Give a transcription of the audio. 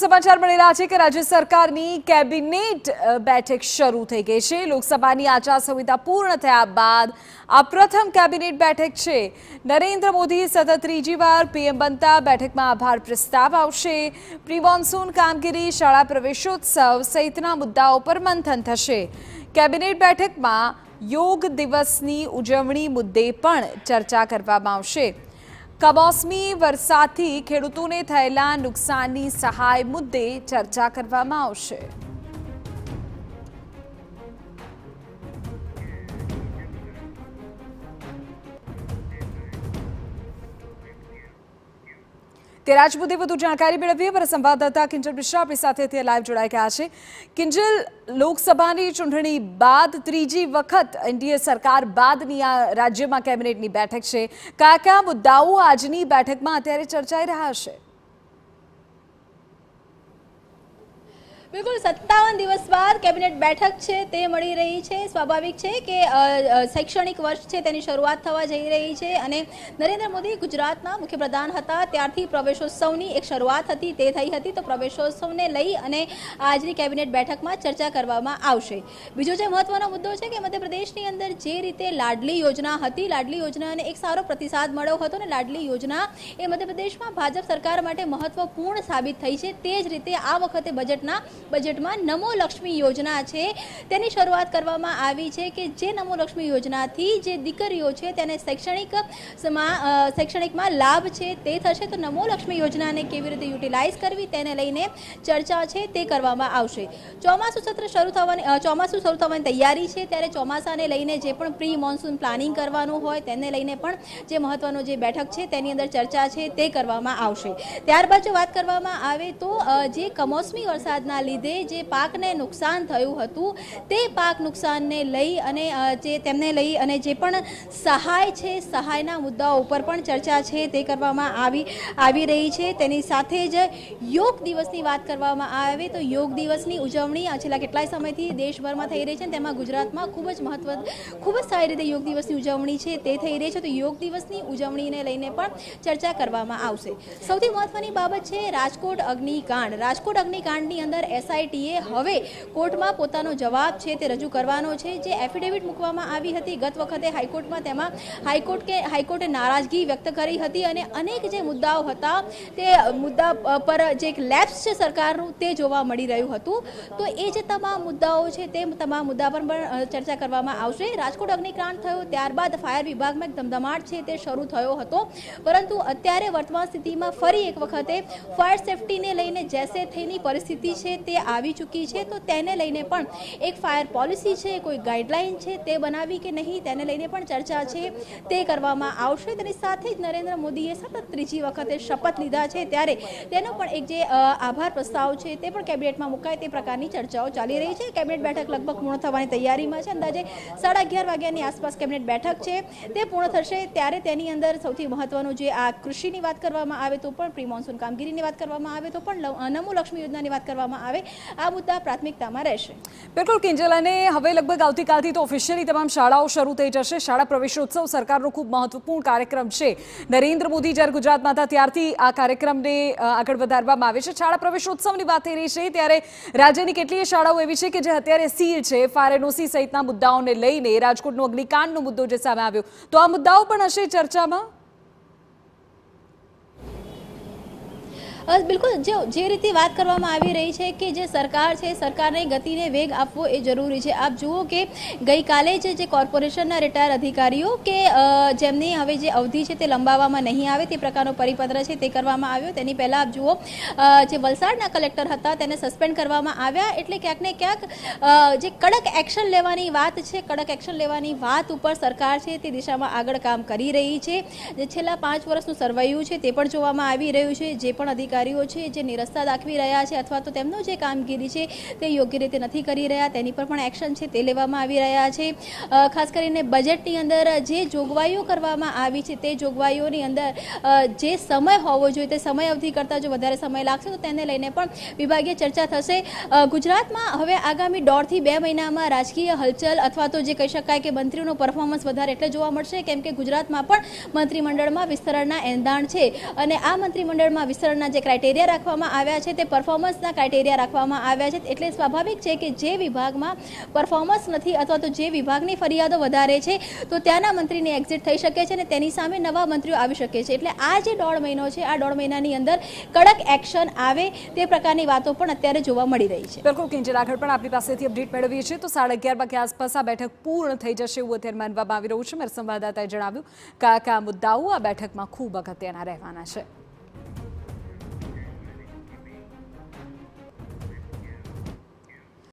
સમાચાર મળી રહ્યા છે કે રાજ્ય સરકારની કેબિનેટ બેઠક શરૂ થઈ ગઈ છે લોકસભાની આચારસંહિતા પૂર્ણ થયા બાદ આ પ્રથમ કેબિનેટ બેઠક છે નરેન્દ્ર મોદી સતત ત્રીજી વાર પીએમ બનતા બેઠકમાં આભાર પ્રસ્તાવ આવશે પ્રી મોન્સૂન કામગીરી શાળા પ્રવેશોત્સવ સહિતના મુદ્દાઓ પર મંથન થશે કેબિનેટ બેઠકમાં યોગ દિવસની ઉજવણી મુદ્દે પણ ચર્ચા કરવામાં આવશે કમોસમી વરસાદથી ખેડૂતોને થયેલા નુકસાનની સહાય મુદ્દે ચર્ચા કરવામાં આવશે તે રાજપૂતે વધુ જાણકારી મેળવીએ પર સંવાદદાતા કિંજલ મિશ્રા આપણી સાથે લાઈવ જોડાઈ ગયા છે કિંજલ લોકસભાની ચૂંટણી બાદ ત્રીજી વખત એનડીએ સરકાર બાદની આ રાજ્યમાં કેબિનેટની બેઠક છે કયા કયા મુદ્દાઓ આજની બેઠકમાં અત્યારે ચર્ચાઈ રહ્યા છે બિલકુલ સત્તાવન દિવસ બાદ કેબિનેટ બેઠક છે તે મળી રહી છે સ્વાભાવિક છે કે શૈક્ષણિક વર્ષ છે તેની શરૂઆત થવા જઈ રહી છે અને નરેન્દ્ર મોદી ગુજરાતના મુખ્યપ્રધાન હતા ત્યારથી પ્રવેશોત્સવની એક શરૂઆત હતી તે થઈ હતી તો પ્રવેશોત્સવને લઈ અને આજની કેબિનેટ બેઠકમાં ચર્ચા કરવામાં આવશે બીજો જે મહત્વનો મુદ્દો છે કે મધ્યપ્રદેશની અંદર જે રીતે લાડલી યોજના હતી લાડલી યોજનાને એક સારો પ્રતિસાદ મળ્યો હતો અને લાડલી યોજના એ મધ્યપ્રદેશમાં ભાજપ સરકાર માટે મહત્વપૂર્ણ સાબિત થઈ છે તે જ રીતે આ વખતે બજેટના બજેટમાં નમો લક્ષ્મી યોજના છે તેની શરૂઆત કરવામાં આવી છે કે જે નમો લક્ષ્મી યોજનાથી જે દીકરીઓ છે તેને શૈક્ષણિક શૈક્ષણિકમાં લાભ છે તે થશે તો નમો લક્ષ્મી યોજનાને કેવી રીતે યુટિલાઇઝ કરવી તેને લઈને ચર્ચા છે તે કરવામાં આવશે ચોમાસું સત્ર શરૂ થવાની ચોમાસું શરૂ થવાની તૈયારી છે ત્યારે ચોમાસાને લઈને જે પણ પ્રી મોન્સૂન પ્લાનિંગ કરવાનું હોય તેને લઈને પણ જે મહત્વનો જે બેઠક છે તેની અંદર ચર્ચા છે તે કરવામાં આવશે ત્યારબાદ જો વાત કરવામાં આવે તો જે કમોસમી વરસાદના લીધે લીધે જે પાકને નુકસાન થયું હતું તે પાક નુકસાનને લઈ અને જે તેમને લઈ અને જે પણ સહાય છે સહાયના મુદ્દાઓ ઉપર પણ ચર્ચા છે તે કરવામાં આવી આવી રહી છે તેની સાથે જ યોગ દિવસની વાત કરવામાં આવે તો યોગ દિવસની ઉજવણી છેલ્લા કેટલાય સમયથી દેશભરમાં થઈ રહી છે તેમાં ગુજરાતમાં ખૂબ જ મહત્વ ખૂબ જ સારી રીતે યોગ દિવસની ઉજવણી છે તે થઈ રહી છે તો યોગ દિવસની ઉજવણીને લઈને પણ ચર્ચા કરવામાં આવશે સૌથી મહત્વની બાબત છે રાજકોટ અગ્નિકાંડ રાજકોટ અગ્નિકાંડની અંદર એસઆઈટીએ હવે કોર્ટમાં પોતાનો જવાબ છે તે રજૂ કરવાનો છે જે એફિડેવિટ મૂકવામાં આવી હતી ગત વખતે હાઈકોર્ટમાં તેમાં હાઈકોર્ટ કે હાઈકોર્ટે નારાજગી વ્યક્ત કરી હતી અને અનેક જે મુદ્દાઓ હતા તે મુદ્દા પર જે એક લેબ્સ છે સરકારનું તે જોવા મળી રહ્યું હતું તો એ જે તમામ મુદ્દાઓ છે તે તમામ મુદ્દા પર પણ ચર્ચા કરવામાં આવશે રાજકોટ અગ્નિકાંડ થયો ત્યારબાદ ફાયર વિભાગમાં એક ધમધમાટ છે તે શરૂ થયો હતો પરંતુ અત્યારે વર્તમાન સ્થિતિમાં ફરી એક વખતે ફાયર સેફટીને લઈને જેસે થઈની પરિસ્થિતિ છે તે આવી ચૂકી છે તો તેને લઈને પણ એક ફાયર પોલિસી છે કોઈ ગાઈડલાઇન છે તે બનાવી કે નહીં તેને લઈને પણ ચર્ચા છે તે કરવામાં આવશે તેની સાથે જ નરેન્દ્ર મોદીએ સતત ત્રીજી વખતે શપથ લીધા છે ત્યારે તેનો પણ એક જે આભાર પ્રસ્તાવ છે તે પણ કેબિનેટમાં મુકાય તે પ્રકારની ચર્ચાઓ ચાલી રહી છે કેબિનેટ બેઠક લગભગ પૂર્ણ થવાની તૈયારીમાં છે અંદાજે સાડા અગિયાર વાગ્યાની આસપાસ કેબિનેટ બેઠક છે તે પૂર્ણ થશે ત્યારે તેની અંદર સૌથી મહત્વનું જે આ કૃષિની વાત કરવામાં આવે તો પણ પ્રી મોન્સૂન કામગીરીની વાત કરવામાં આવે તો પણ નમો લક્ષ્મી યોજનાની વાત કરવામાં આવે આવે આ મુદ્દા પ્રાથમિકતામાં રહેશે બિલકુલ કિંજલ અને હવે લગભગ આવતીકાલથી તો ઓફિશિયલી તમામ શાળાઓ શરૂ થઈ જશે શાળા પ્રવેશોત્સવ સરકારનો ખૂબ મહત્વપૂર્ણ કાર્યક્રમ છે નરેન્દ્ર મોદી જ્યારે ગુજરાતમાં હતા ત્યારથી આ કાર્યક્રમને આગળ વધારવામાં આવે છે શાળા પ્રવેશોત્સવની વાત થઈ રહી છે ત્યારે રાજ્યની કેટલીય શાળાઓ એવી છે કે જે અત્યારે સીલ છે ફાયર એનઓસી સહિતના મુદ્દાઓને લઈને રાજકોટનો અગ્નિકાંડનો મુદ્દો જે સામે આવ્યો તો આ મુદ્દાઓ પણ હશે ચર્ચામાં બિલકુલ જે જે રીતે વાત કરવામાં આવી રહી છે કે જે સરકાર છે સરકારને ગતિને વેગ આપવો એ જરૂરી છે આપ જુઓ કે ગઈકાલે જ જે કોર્પોરેશનના રિટાયર અધિકારીઓ કે જેમની હવે જે અવધિ છે તે લંબાવવામાં નહીં આવે તે પ્રકારનો પરિપત્ર છે તે કરવામાં આવ્યો તેની પહેલાં આપ જુઓ જે વલસાડના કલેક્ટર હતા તેને સસ્પેન્ડ કરવામાં આવ્યા એટલે ક્યાંક ને ક્યાંક જે કડક એક્શન લેવાની વાત છે કડક એક્શન લેવાની વાત ઉપર સરકાર છે તે દિશામાં આગળ કામ કરી રહી છે જે છેલ્લા પાંચ વર્ષનું સરવૈયું છે તે પણ જોવામાં આવી રહ્યું છે જે પણ અધિકાર અધિકારીઓ છે જે નિરસ્તા દાખવી રહ્યા છે અથવા તો તેમનો જે કામગીરી છે તે યોગ્ય રીતે નથી કરી રહ્યા તેની પર પણ એક્શન છે તે લેવામાં આવી રહ્યા છે ખાસ કરીને બજેટની અંદર જે જોગવાઈઓ કરવામાં આવી છે તે જોગવાઈઓની અંદર જે સમય હોવો જોઈએ તે સમય અવધિ કરતાં જો વધારે સમય લાગશે તો તેને લઈને પણ વિભાગીય ચર્ચા થશે ગુજરાતમાં હવે આગામી દોઢથી બે મહિનામાં રાજકીય હલચલ અથવા તો જે કહી શકાય કે મંત્રીઓનું પરફોર્મન્સ વધારે એટલે જોવા મળશે કેમ કે ગુજરાતમાં પણ મંત્રીમંડળમાં વિસ્તરણના એંધાણ છે અને આ મંત્રીમંડળમાં વિસ્તરણના જે ક્રાઇટેરિયા રાખવામાં આવ્યા છે તે પરફોર્મન્સના ક્રાઇટેરિયા રાખવામાં આવ્યા છે એટલે સ્વાભાવિક છે કે જે વિભાગમાં પરફોર્મન્સ નથી અથવા તો જે વિભાગની ફરિયાદો વધારે છે તો ત્યાંના મંત્રીની એક્ઝિટ થઈ શકે છે અને તેની સામે નવા મંત્રીઓ આવી શકે છે એટલે આ જે દોઢ મહિનો છે આ દોઢ મહિનાની અંદર કડક એક્શન આવે તે પ્રકારની વાતો પણ અત્યારે જોવા મળી રહી છે બિલકુલ કિંજલ આગળ પણ આપણી પાસેથી અપડેટ મેળવીએ છીએ તો સાડા અગિયાર વાગે આસપાસ આ બેઠક પૂર્ણ થઈ જશે એવું અત્યારે માનવામાં આવી રહ્યું છે મારા સંવાદદાતાએ જણાવ્યું કયા કયા મુદ્દાઓ આ બેઠકમાં ખૂબ અગત્યના રહેવાના છે